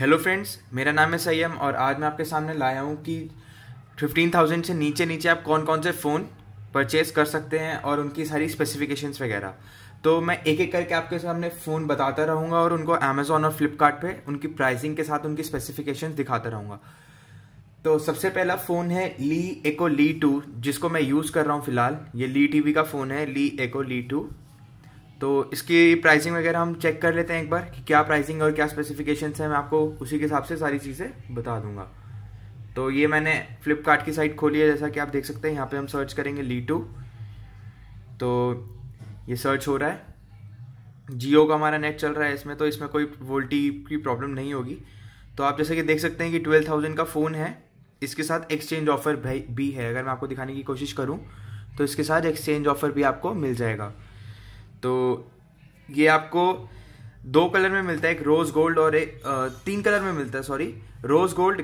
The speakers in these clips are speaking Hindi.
हेलो फ्रेंड्स मेरा नाम है सयम और आज मैं आपके सामने लाया हूँ कि फिफ्टीन थाउजेंड से नीचे नीचे आप कौन कौन से फ़ोन परचेज़ कर सकते हैं और उनकी सारी स्पेसिफिकेशंस वगैरह तो मैं एक एक करके आपके सामने फ़ोन बताता रहूँगा और उनको अमेज़ोन और फ्लिपकार्ट पे उनकी प्राइसिंग के साथ उनकी स्पेसिफ़िकेशन दिखाता रहूँगा तो सबसे पहला फ़ोन है ली एको ली टू जिसको मैं यूज़ कर रहा हूँ फ़िलहाल ये ली टी का फ़ोन है ली एको ली टू तो इसकी प्राइसिंग वगैरह हम चेक कर लेते हैं एक बार कि क्या प्राइसिंग और क्या स्पेसिफिकेशन है मैं आपको उसी के हिसाब से सारी चीज़ें बता दूंगा तो ये मैंने फ्लिपकार्ट की साइट खोली है जैसा कि आप देख सकते हैं यहाँ पे हम सर्च करेंगे लीटू तो ये सर्च हो रहा है जियो का हमारा नेट चल रहा है इसमें तो इसमें कोई वोल्टी की प्रॉब्लम नहीं होगी तो आप जैसे कि देख सकते हैं कि ट्वेल्व थाउजेंड का फ़ोन है इसके साथ एक्सचेंज ऑफर भी है अगर मैं आपको दिखाने की कोशिश करूँ तो इसके साथ एक्सचेंज ऑफर भी आपको मिल जाएगा तो ये आपको दो कलर में मिलता है एक रोज गोल्ड और एक तीन कलर में मिलता है sorry rose gold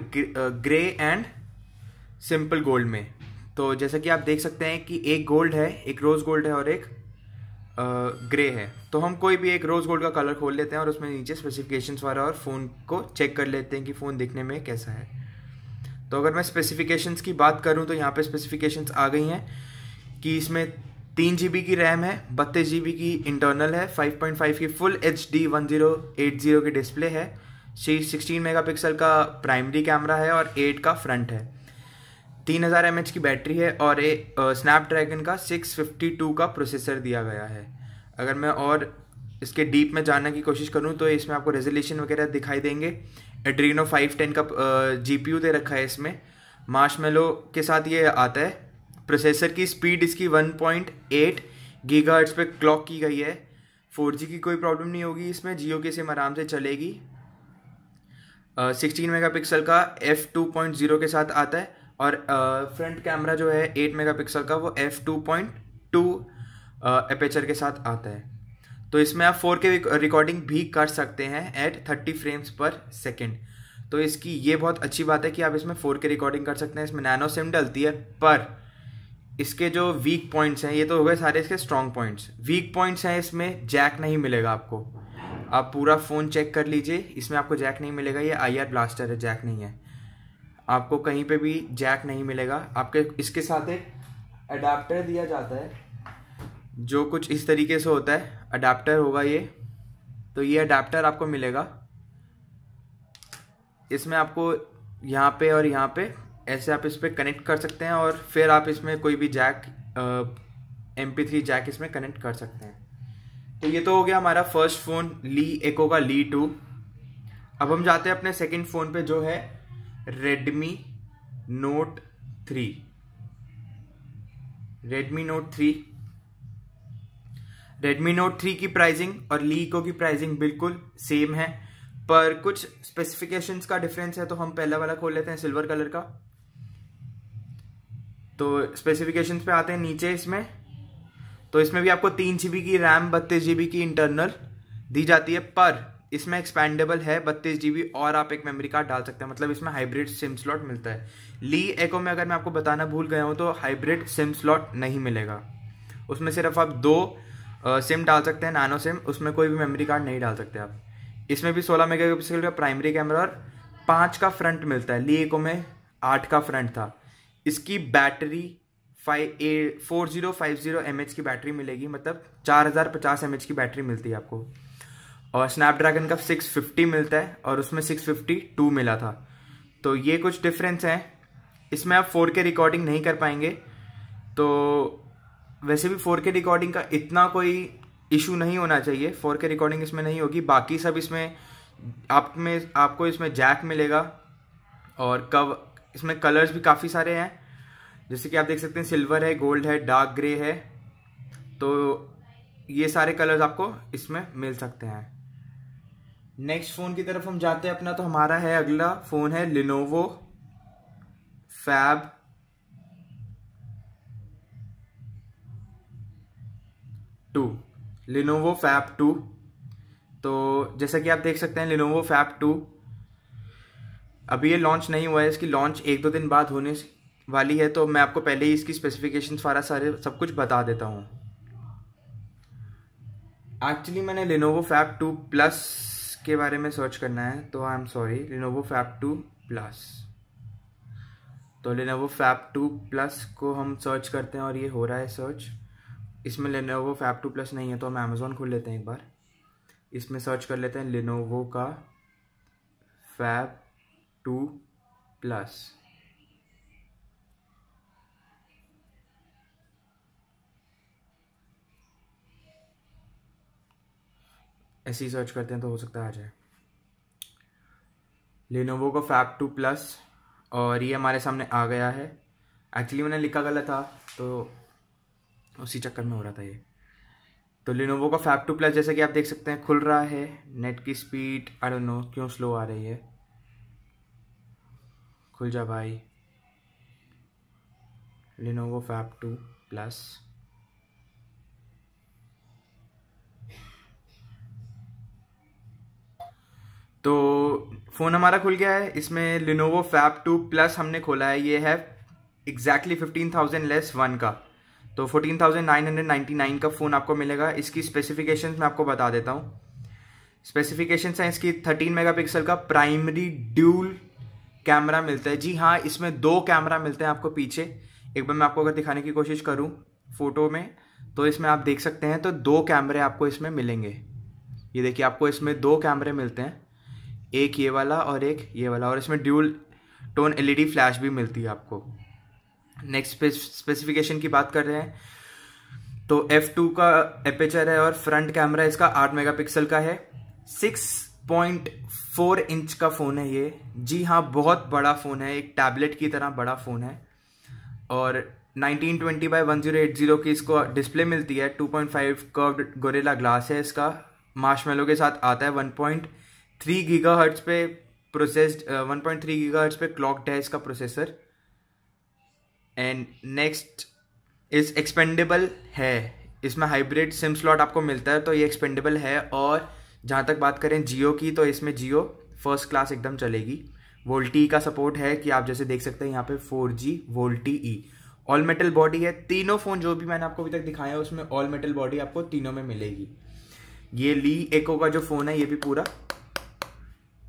grey and simple gold में तो जैसा कि आप देख सकते हैं कि एक गोल्ड है एक रोज गोल्ड है और एक ग्रे है तो हम कोई भी एक रोज गोल्ड का कलर खोल लेते हैं और उसमें नीचे स्पेसिफिकेशंस वाला और फ़ोन को चेक कर लेते हैं कि फ़ोन दिखने में कैसा है तो अगर मैं स्पेसिफिकेशंस की बात करूं तो यहाँ पे स्पेसिफिकेशंस आ गई हैं कि इसमें तीन जी की रैम है बत्तीस जी की इंटरनल है 5.5 की full H D one zero eight zero की डिस्प्ले है सिक्सटीन मेगापिक्सल का प्राइमरी कैमरा है और एट का फ्रंट है तीन हज़ार एम की बैटरी है और ए स्नैपड्रैगन का सिक्स फिफ्टी टू का प्रोसेसर दिया गया है अगर मैं और इसके डीप में जानने की कोशिश करूँ तो इसमें आपको रेजोल्यूशन वगैरह दिखाई देंगे एड्रीनो फाइव टेन का जी दे रखा है इसमें मार्शमेलो के साथ ये आता है प्रोसेसर की स्पीड इसकी 1.8 पॉइंट गीगाहर्ट्ज़ पे क्लॉक की गई है 4G की कोई प्रॉब्लम नहीं होगी इसमें जियो की सिम आराम से चलेगी सिक्सटीन मेगा मेगापिक्सल का एफ़ टू पॉइंट ज़ीरो के साथ आता है और फ्रंट uh, कैमरा जो है एट मेगापिक्सल का वो F two point two aperture के साथ आता है तो इसमें आप फोर के रिकॉर्डिंग भी कर सकते हैं eight thirty frames per second तो इसकी ये बहुत अच्छी बात है कि आप इसमें फोर के रिकॉर्डिंग कर सकते हैं इसमें नैनो सिम डलती है पर इसके जो वीक पॉइंट्स हैं ये तो हो गए सारे इसके स्ट्रॉन्ग पॉइंट्स वीक पॉइंट्स हैं इसमें जैक नहीं मिलेगा आपको आप पूरा फ़ोन चेक कर लीजिए इसमें आपको जैक नहीं मिलेगा ये आईआर ब्लास्टर है जैक नहीं है आपको कहीं पे भी जैक नहीं मिलेगा आपके इसके साथ एक अडाप्टर दिया जाता है जो कुछ इस तरीके से होता है अडाप्टर होगा ये तो ये अडाप्टर आपको मिलेगा इसमें आपको यहाँ पे और यहाँ पे ऐसे आप इस पर कनेक्ट कर सकते हैं और फिर आप इसमें कोई भी jack M P three jack इसमें कनेक्ट कर सकते हैं तो ये तो हो गया हमारा फर्स्ट फ़ोन ली एको का ली टू अब हम जाते हैं अपने सेकंड फ़ोन पे जो है Redmi Note three Redmi Note three Redmi Note three की प्राइसिंग और ली एको की प्राइसिंग बिल्कुल सेम है पर कुछ स्पेसिफिकेशंस का डिफरेंस है तो हम पहला वाला खोल लेते हैं सिल्वर कलर का तो स्पेसिफिकेशन पे आते हैं नीचे इसमें तो इसमें भी आपको तीन जी की रैम बत्तीस जी की इंटरनल दी जाती है पर इसमें एक्सपेंडेबल है बत्तीस जी और आप एक मेमोरी कार्ड डाल सकते हैं मतलब इसमें हाइब्रिड सिम स्लॉट मिलता है ली एको में अगर मैं आपको बताना भूल गया हूँ तो हाइब्रिड सिम स्लॉट नहीं मिलेगा उसमें सिर्फ आप दो सिम डाल सकते हैं नानो सिम उसमें कोई भी मेमोरी कार्ड नहीं डाल सकते आप इसमें भी सोलह मेगा का प्राइमरी कैमरा और पाँच का फ्रंट मिलता है ली एको में आठ का फ्रंट था इसकी battery five A four zero five zero M H की बैटरी मिलेगी मतलब चार हज़ार पचास की बैटरी मिलती है आपको और स्नैपड्रैगन का सिक्स फिफ्टी मिलता है और उसमें सिक्स फिफ्टी टू मिला था तो ये कुछ डिफरेंस है इसमें आप फोर के रिकॉर्डिंग नहीं कर पाएंगे तो वैसे भी फोर के रिकॉर्डिंग का इतना कोई इशू नहीं होना चाहिए फोर के रिकॉर्डिंग इसमें नहीं होगी बाकी सब इसमें आप में आपको इसमें जैक मिलेगा और कव इसमें कलर्स भी काफ़ी सारे हैं जैसे कि आप देख सकते हैं सिल्वर है गोल्ड है डार्क ग्रे है तो ये सारे कलर्स आपको इसमें मिल सकते हैं नेक्स्ट फ़ोन की तरफ हम जाते हैं अपना तो हमारा है अगला फ़ोन है Lenovo Phab two Lenovo Phab two तो जैसा कि आप देख सकते हैं लिनोवो फैब टू अभी ये लॉन्च नहीं हुआ है इसकी लॉन्च एक दो दिन बाद होने वाली है तो मैं आपको पहले ही इसकी स्पेसिफिकेशन सारा सारे सब कुछ बता देता हूँ एक्चुअली मैंने लिनोवो फैप टू प्लस के बारे में सर्च करना है तो I am sorry Lenovo Phab two plus तो लिनोवो फैप टू प्लस को हम सर्च करते हैं और ये हो रहा है सर्च इसमें लिनोवो फैप टू प्लस नहीं है तो हम अमेज़ोन खोल लेते हैं एक बार इसमें सर्च कर लेते हैं लिनोवो का फैप टू प्लस ऐसे ही सर्च करते हैं तो हो सकता है आ जाए लेनोवो का फैप टू प्लस और ये हमारे सामने आ गया है एक्चुअली मैंने लिखा गलत था तो उसी चक्कर में हो रहा था ये तो लिनोवो का फैप टू प्लस जैसे कि आप देख सकते हैं खुल रहा है नेट की स्पीड आई डोंट नो क्यों स्लो आ रही है खुल जा भाई लिनोवो फैप टू प्लस तो फ़ोन हमारा खुल गया है इसमें लिनोवो फैप टू प्लस हमने खोला है ये है exactly fifteen thousand less one का तो fourteen thousand nine hundred ninety nine का फ़ोन आपको मिलेगा इसकी स्पेसिफिकेशंस मैं आपको बता देता हूँ स्पेसिफिकेशंस हैं इसकी थर्टीन मेगापिक्सल का प्राइमरी ड्यूल कैमरा मिलता है जी हाँ इसमें दो कैमरा मिलते हैं आपको पीछे एक बार मैं आपको अगर दिखाने की कोशिश करूँ फ़ोटो में तो इसमें आप देख सकते हैं तो दो कैमरे आपको इसमें मिलेंगे ये देखिए आपको इसमें दो कैमरे मिलते हैं एक ये वाला और एक ये वाला और इसमें ड्यूल टोन एलईडी फ्लैश भी मिलती है आपको नेक्स्ट स्पेसिफिकेशन की बात कर रहे हैं तो एफ टू का एपेचर है और फ्रंट कैमरा इसका आठ मेगापिक्सल का है सिक्स पॉइंट फोर इंच का फ़ोन है ये जी हाँ बहुत बड़ा फ़ोन है एक टैबलेट की तरह बड़ा फ़ोन है और 1920 बाय 1080 की इसको डिस्प्ले मिलती है 2.5 कर्व गोरेला ग्लास है इसका मार्शमेलो के साथ आता है पॉइंट थ्री गीगा हर्ट्स पे processed one point three giga hertz पे क्लॉक है इसका प्रोसेसर एंड नेक्स्ट इस एक्सपेंडेबल है इसमें हाइब्रिड सिम स्लॉट आपको मिलता है तो ये एक्सपेंडेबल है और जहाँ तक बात करें जियो की तो इसमें जियो फर्स्ट क्लास एकदम चलेगी वोल्टी e का सपोर्ट है कि आप जैसे देख सकते हैं यहाँ पे फोर जी वोल्टी ई ऑल मेटल बॉडी है तीनों फ़ोन जो भी मैंने आपको अभी तक दिखाया है उसमें ऑल मेटल बॉडी आपको तीनों में मिलेगी ये ली एको का जो फ़ोन है ये भी पूरा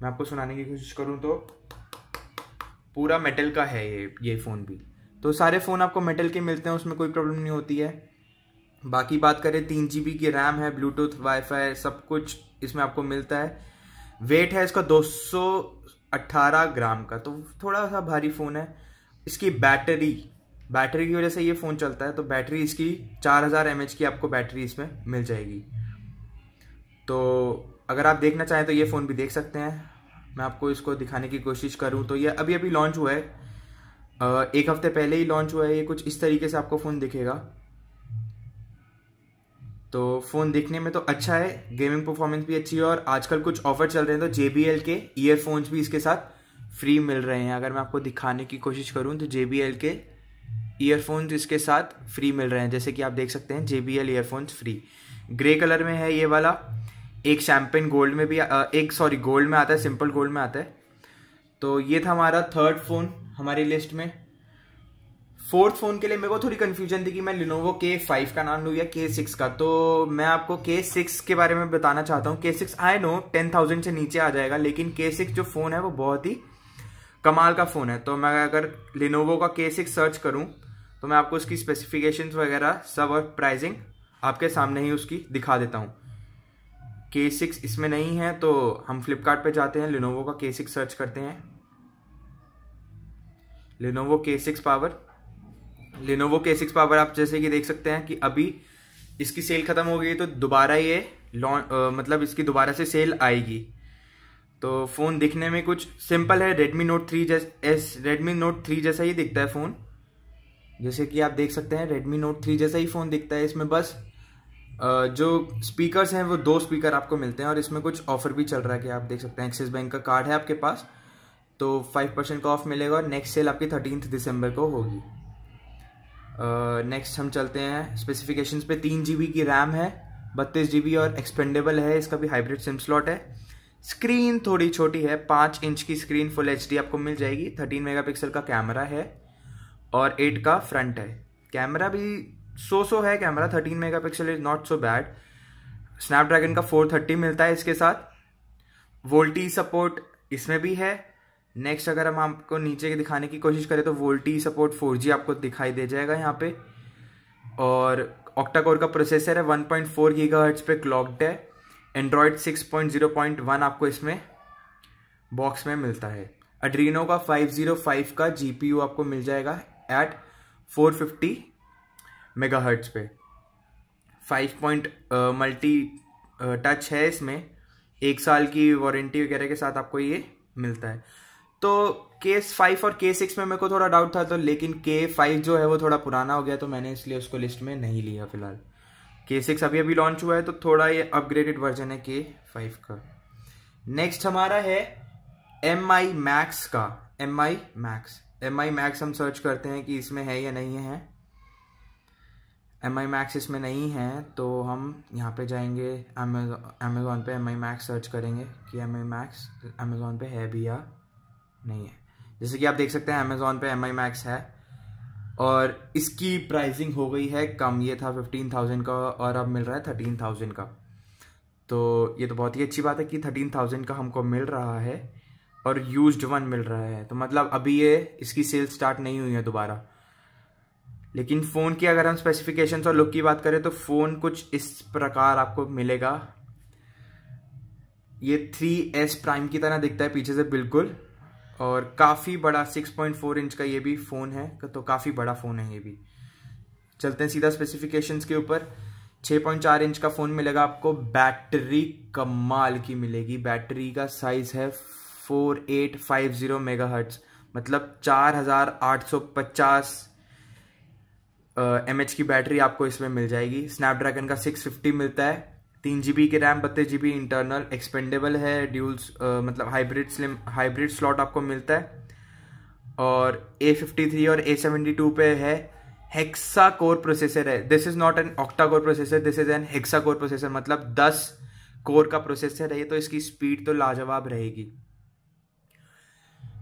मैं आपको सुनाने की कोशिश करूँ तो पूरा मेटल का है ये ये फ़ोन भी तो सारे फ़ोन आपको मेटल के मिलते हैं उसमें कोई प्रॉब्लम नहीं होती है बाकी बात करें तीन जी की रैम है ब्लूटूथ वाईफाई सब कुछ इसमें आपको मिलता है वेट है इसका 218 ग्राम का तो थोड़ा सा भारी फ़ोन है इसकी बैटरी बैटरी की वजह से ये फ़ोन चलता है तो बैटरी इसकी 4000 हज़ार की आपको बैटरी इसमें मिल जाएगी तो अगर आप देखना चाहें तो ये फ़ोन भी देख सकते हैं मैं आपको इसको दिखाने की कोशिश करूँ तो ये अभी अभी लॉन्च हुआ है एक हफ्ते पहले ही लॉन्च हुआ है ये कुछ इस तरीके से आपको फ़ोन दिखेगा तो फ़ोन दिखने में तो अच्छा है गेमिंग परफॉर्मेंस भी अच्छी है और आजकल कुछ ऑफर चल रहे हैं तो जे के ईयरफोन्स भी इसके साथ फ्री मिल रहे हैं अगर मैं आपको दिखाने की कोशिश करूँ तो जे के ईयरफोन्स इसके साथ फ्री मिल रहे हैं जैसे कि आप देख सकते हैं J B earphones free grey colour में है ये वाला एक शैम्पेन गोल्ड में भी एक सॉरी गोल्ड में आता है सिंपल गोल्ड में आता है तो ये था हमारा थर्ड फ़ोन हमारी लिस्ट में फोर्थ फ़ोन के लिए मेरे को थोड़ी कन्फ्यूजन थी कि मैं लिनोवो के फाइव का नाम लूँ या के सिक्स का तो मैं आपको के सिक्स के बारे में बताना चाहता हूँ के six I know ten thousand से नीचे आ जाएगा लेकिन के सिक्स जो फ़ोन है वो बहुत ही कमाल का फ़ोन है तो मैं अगर लिनोवो का के सिक्स सर्च करूँ तो मैं आपको उसकी स्पेसिफिकेशन वगैरह सब और प्राइजिंग आपके सामने ही उसकी दिखा देता हूँ के सिक्स इसमें नहीं है तो हम फ्लिपकार्ट पे जाते हैं लिनोवो का के सिक्स सर्च करते हैं Lenovo K six power Lenovo K six power आप जैसे कि देख सकते हैं कि अभी इसकी सेल ख़त्म हो गई तो दोबारा ये लॉन्च मतलब इसकी दोबारा से सेल आएगी तो फ़ोन दिखने में कुछ सिंपल है रेडमी नोट थ्री जैस एस रेडमी नोट थ्री जैसा ही दिखता है फ़ोन जैसे कि आप देख सकते हैं रेडमी नोट थ्री जैसा ही फ़ोन दिखता है इसमें बस जो स्पीकर्स हैं वो दो स्पीकर आपको मिलते हैं और इसमें कुछ ऑफर भी चल रहा है कि आप देख सकते हैं एक्सिस बैंक का कार्ड है आपके पास तो फाइव परसेंट का ऑफ मिलेगा और नेक्स्ट सेल आपकी थर्टीन दिसंबर को होगी नेक्स्ट uh, हम चलते हैं स्पेसिफिकेशन पे तीन जी की रैम है बत्तीस जी और एक्सपेंडेबल है इसका भी हाइब्रिड सिम स्लॉट है स्क्रीन थोड़ी छोटी है पाँच इंच की स्क्रीन फुल एच आपको मिल जाएगी थर्टीन मेगा का कैमरा है और एट का फ्रंट है कैमरा भी सो सो है camera thirteen mega pixel is not so bad Snapdragon का फोर थर्टी मिलता है इसके साथ वोल्टी सपोर्ट इसमें भी है नेक्स्ट अगर हम आपको नीचे के दिखाने की कोशिश करें तो वोल्टी सपोर्ट फोर जी आपको दिखाई दे जाएगा यहाँ पे और ऑक्टा कोर का प्रोसेसर है वन पॉइंट फोर पे क्लॉकड है Android six point point zero one आपको इसमें बॉक्स में मिलता है अड्रीनो का फाइव जीरो फाइव का यू आपको मिल जाएगा eight four fifty mega hertz पे फाइव पॉइंट मल्टी टच है इसमें एक साल की वारंटी वगैरह के साथ आपको ये मिलता है तो के फाइव और के सिक्स में मेरे को थोड़ा डाउट था तो लेकिन के फाइव जो है वो थोड़ा पुराना हो गया तो मैंने इसलिए उसको लिस्ट में नहीं लिया फिलहाल के सिक्स अभी अभी लॉन्च हुआ है तो थोड़ा ये अपग्रेडेड वर्जन है के फाइव का नेक्स्ट हमारा है एम आई मैक्स का M I Max M I Max हम सर्च करते हैं कि इसमें है या नहीं है एम आई मैक्स इसमें नहीं है तो हम यहाँ पे जाएंगे अमेज़ोन पे एम आई मैक्स सर्च करेंगे कि एम आई मैक्स अमेज़ोन पे है भी या नहीं है जैसे कि आप देख सकते हैं अमेज़ोन पे एम आई मैक्स है और इसकी प्राइसिंग हो गई है कम ये था फिफ्टीन थाउजेंड का और अब मिल रहा है थर्टीन थाउजेंड का तो ये तो बहुत ही अच्छी बात है कि थर्टीन थाउजेंड का हमको मिल रहा है और यूज्ड वन मिल रहा है तो मतलब अभी ये इसकी सेल स्टार्ट नहीं हुई है दोबारा लेकिन फ़ोन की अगर हम स्पेसिफिकेशंस और लुक की बात करें तो फ़ोन कुछ इस प्रकार आपको मिलेगा ये थ्री एस प्राइम की तरह दिखता है पीछे से बिल्कुल और काफ़ी बड़ा 6.4 इंच का ये भी फ़ोन है तो काफ़ी बड़ा फ़ोन है ये भी चलते हैं सीधा स्पेसिफिकेशंस के ऊपर 6.4 इंच का फ़ोन मिलेगा आपको बैटरी कमाल की मिलेगी बैटरी का साइज़ है 4850 मेगाहर्ट्ज़ मतलब 4850 एम uh, की बैटरी आपको इसमें मिल जाएगी स्नैपड्रैगन का 650 मिलता है तीन जी के रैम बत्तीस जी इंटरनल एक्सपेंडेबल है ड्यूल्स uh, मतलब हाइब्रिड स्लिम हाइब्रिड स्लॉट आपको मिलता है और ए फिफ्टी और ए टू पे है हेक्सा कोर प्रोसेसर है this is not an octa core processor this is an hexa core processor मतलब 10 कोर का प्रोसेसर है तो इसकी स्पीड तो लाजवाब रहेगी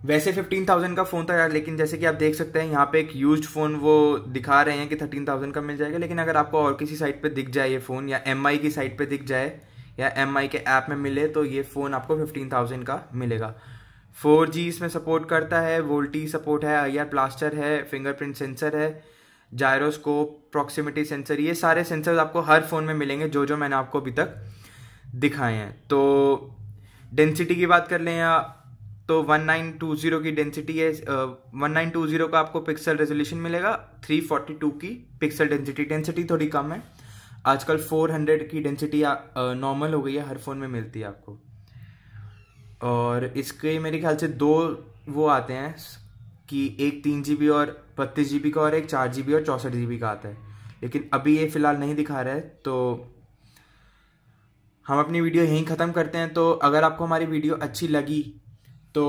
वैसे 15,000 का फ़ोन था यार लेकिन जैसे कि आप देख सकते हैं यहाँ पे एक यूज्ड फ़ोन वो दिखा रहे हैं कि 13,000 का मिल जाएगा लेकिन अगर आपको और किसी साइट पे दिख जाए ये फ़ोन या एम की साइट पे दिख जाए या एम के ऐप में मिले तो ये फ़ोन आपको 15,000 का मिलेगा 4G इसमें सपोर्ट करता है वोल्टी सपोर्ट है आई प्लास्टर है फिंगरप्रिंट सेंसर है जायरोस्कोप प्रॉक्सिमिटी सेंसर ये सारे सेंसर आपको हर फ़ोन में मिलेंगे जो जो मैंने आपको अभी तक दिखाए हैं तो डेंसिटी की बात कर लें या तो 1920 की डेंसिटी है वन नाइन टू जीरो का आपको पिक्सल रेजोल्यूशन मिलेगा 342 की पिक्सल डेंसिटी डेंसिटी थोड़ी कम है आजकल 400 की डेंसिटी नॉर्मल हो गई है हर फ़ोन में मिलती है आपको और इसके मेरे ख्याल से दो वो आते हैं कि एक तीन जी और बत्तीस जी का और एक चार जी और चौंसठ जी का आता है लेकिन अभी ये फ़िलहाल नहीं दिखा रहा है तो हम अपनी वीडियो यहीं ख़त्म करते हैं तो अगर आपको हमारी वीडियो अच्छी लगी तो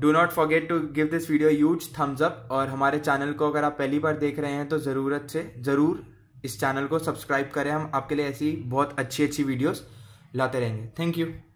do not forget to give this video use thumbs up और हमारे चैनल को अगर आप पहली बार देख रहे हैं तो ज़रूरत से ज़रूर इस चैनल को सब्सक्राइब करें हम आपके लिए ऐसी बहुत अच्छी अच्छी वीडियोस लाते रहेंगे थैंक यू